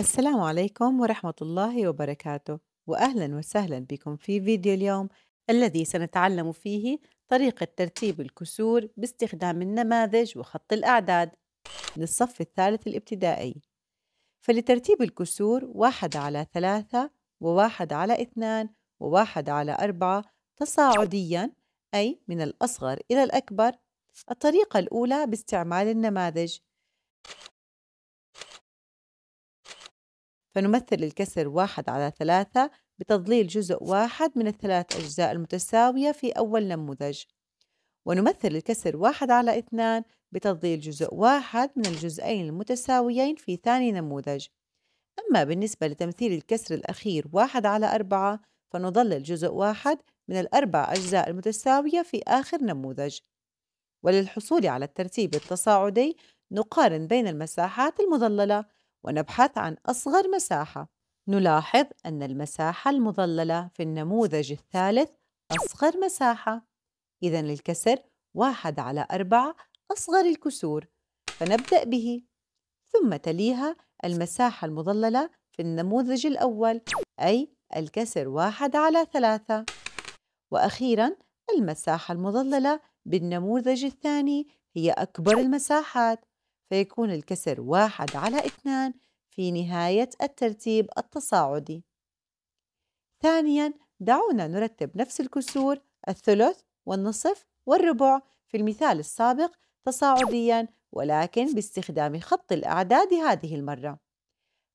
السلام عليكم ورحمة الله وبركاته وأهلا وسهلا بكم في فيديو اليوم الذي سنتعلم فيه طريقة ترتيب الكسور باستخدام النماذج وخط الأعداد للصف الثالث الابتدائي فلترتيب الكسور واحد على ثلاثة وواحد على اثنان وواحد على أربعة تصاعديا أي من الأصغر إلى الأكبر الطريقة الأولى باستعمال النماذج فنمثل الكسر واحد على ثلاثة بتضليل جزء واحد من الثلاث أجزاء المتساوية في أول نموذج ونمثل الكسر واحد على اثنان بتضليل جزء واحد من الجزئين المتساويين في ثاني نموذج أما بالنسبة لتمثيل الكسر الأخير واحد على أربعة فنضلل جزء واحد من الأربع أجزاء المتساوية في آخر نموذج وللحصول على الترتيب التصاعدي نقارن بين المساحات المضللة ونبحث عن أصغر مساحة نلاحظ أن المساحة المظللة في النموذج الثالث أصغر مساحة إذا الكسر واحد على أربعة أصغر الكسور فنبدأ به ثم تليها المساحة المظللة في النموذج الأول أي الكسر واحد على ثلاثة وأخيرا المساحة المظللة بالنموذج الثاني هي أكبر المساحات فيكون الكسر واحد على اثنان في نهاية الترتيب التصاعدي ثانياً دعونا نرتب نفس الكسور الثلث والنصف والربع في المثال السابق تصاعدياً ولكن باستخدام خط الأعداد هذه المرة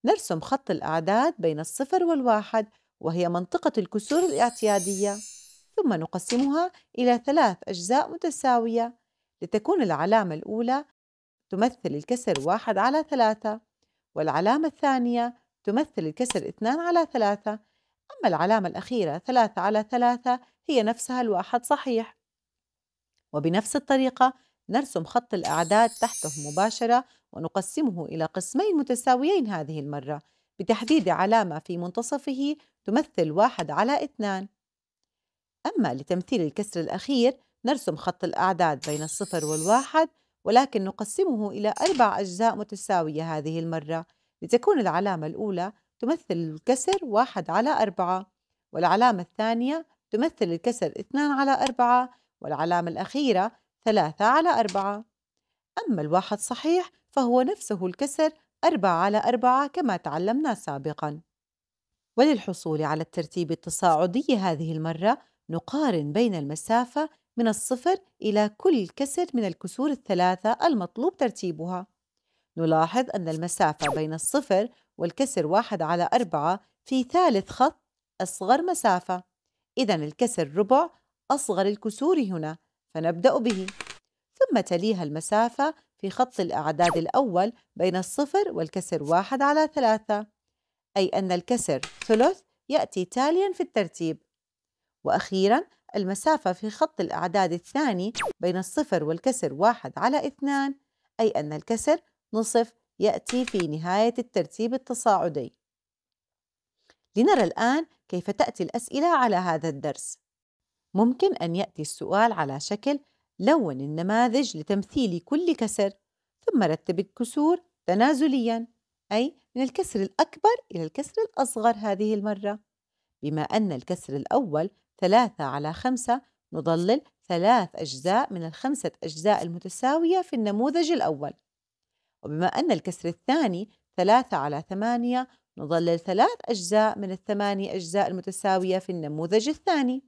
نرسم خط الأعداد بين الصفر والواحد وهي منطقة الكسور الاعتيادية ثم نقسمها إلى ثلاث أجزاء متساوية لتكون العلامة الأولى تمثل الكسر واحد على ثلاثة والعلامة الثانية تمثل الكسر اثنان على ثلاثة أما العلامة الأخيرة ثلاثة على ثلاثة هي نفسها الواحد صحيح وبنفس الطريقة نرسم خط الأعداد تحته مباشرة ونقسمه إلى قسمين متساويين هذه المرة بتحديد علامة في منتصفه تمثل واحد على اثنان أما لتمثيل الكسر الأخير نرسم خط الأعداد بين الصفر والواحد ولكن نقسمه إلى أربع أجزاء متساوية هذه المرة لتكون العلامة الأولى تمثل الكسر واحد على أربعة والعلامة الثانية تمثل الكسر اثنان على أربعة والعلامة الأخيرة ثلاثة على أربعة أما الواحد صحيح فهو نفسه الكسر أربعة على أربعة كما تعلمنا سابقا وللحصول على الترتيب التصاعدي هذه المرة نقارن بين المسافة من الصفر إلى كل كسر من الكسور الثلاثة المطلوب ترتيبها نلاحظ أن المسافة بين الصفر والكسر واحد على أربعة في ثالث خط أصغر مسافة إذا الكسر ربع أصغر الكسور هنا فنبدأ به ثم تليها المسافة في خط الأعداد الأول بين الصفر والكسر واحد على ثلاثة أي أن الكسر ثلث يأتي تاليا في الترتيب وأخيرا المسافة في خط الأعداد الثاني بين الصفر والكسر واحد على اثنان أي أن الكسر نصف يأتي في نهاية الترتيب التصاعدي لنرى الآن كيف تأتي الأسئلة على هذا الدرس ممكن أن يأتي السؤال على شكل لون النماذج لتمثيل كل كسر ثم رتب الكسور تنازلياً أي من الكسر الأكبر إلى الكسر الأصغر هذه المرة بما أن الكسر الأول ثلاثة على خمسة نضلل ثلاث أجزاء من الخمسة أجزاء المتساوية في النموذج الأول وبما أن الكسر الثاني ثلاثة على ثمانية نضلل ثلاث أجزاء من الثماني أجزاء المتساوية في النموذج الثاني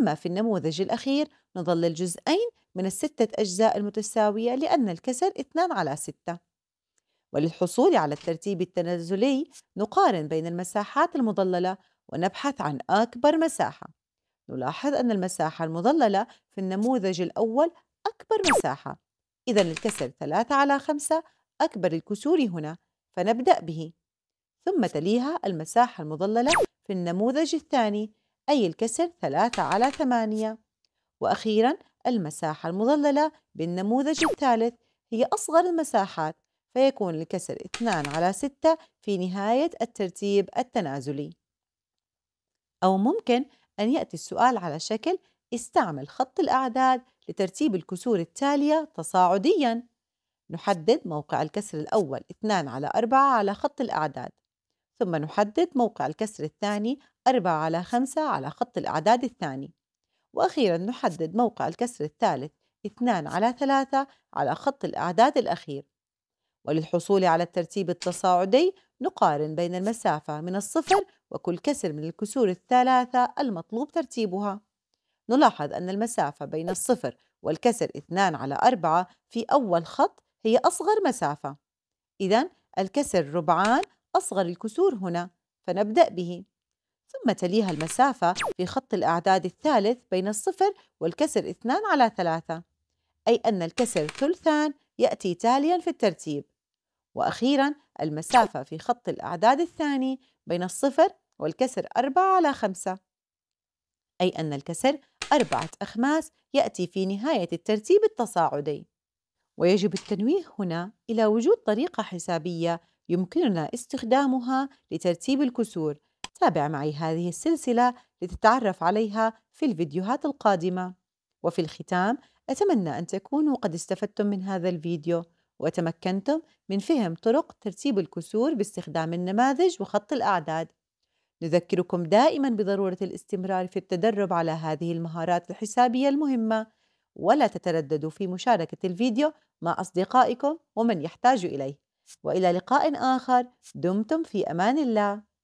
أما في النموذج الأخير نضلل جزئين من الستة أجزاء المتساوية لأن الكسر اثنان على ستة وللحصول على الترتيب التنازلي نقارن بين المساحات المضللة ونبحث عن أكبر مساحة نلاحظ أن المساحة المضللة في النموذج الأول أكبر مساحة إذا الكسر 3 على 5 أكبر الكسور هنا فنبدأ به ثم تليها المساحة المضللة في النموذج الثاني أي الكسر 3 على 8 وأخيرا المساحة المضللة بالنموذج الثالث هي أصغر المساحات فيكون الكسر 2 على 6 في نهاية الترتيب التنازلي أو ممكن أن يأتي السؤال على شكل استعمل خط الأعداد لترتيب الكسور التالية تصاعدياً نحدد موقع الكسر الأول 2 على 4 على خط الأعداد ثم نحدد موقع الكسر الثاني 4 على 5 على خط الأعداد الثاني وأخيرا نحدد موقع الكسر الثالث 2 على 3 على خط الأعداد الأخير وللحصول على الترتيب التصاعدي نقارن بين المسافة من الصفر وكل كسر من الكسور الثلاثة المطلوب ترتيبها نلاحظ أن المسافة بين الصفر والكسر 2 على 4 في أول خط هي أصغر مسافة إذا الكسر ربعان أصغر الكسور هنا فنبدأ به ثم تليها المسافة في خط الأعداد الثالث بين الصفر والكسر 2 على 3 أي أن الكسر ثلثان يأتي تاليا في الترتيب وأخيرا المسافة في خط الأعداد الثاني بين الصفر والكسر 4 على 5 أي أن الكسر أربعة أخماس يأتي في نهاية الترتيب التصاعدي ويجب التنويه هنا إلى وجود طريقة حسابية يمكننا استخدامها لترتيب الكسور تابع معي هذه السلسلة لتتعرف عليها في الفيديوهات القادمة وفي الختام أتمنى أن تكونوا قد استفدتم من هذا الفيديو وتمكنتم من فهم طرق ترتيب الكسور باستخدام النماذج وخط الأعداد نذكركم دائما بضرورة الاستمرار في التدرب على هذه المهارات الحسابية المهمة ولا تترددوا في مشاركة الفيديو مع أصدقائكم ومن يحتاج إليه وإلى لقاء آخر دمتم في أمان الله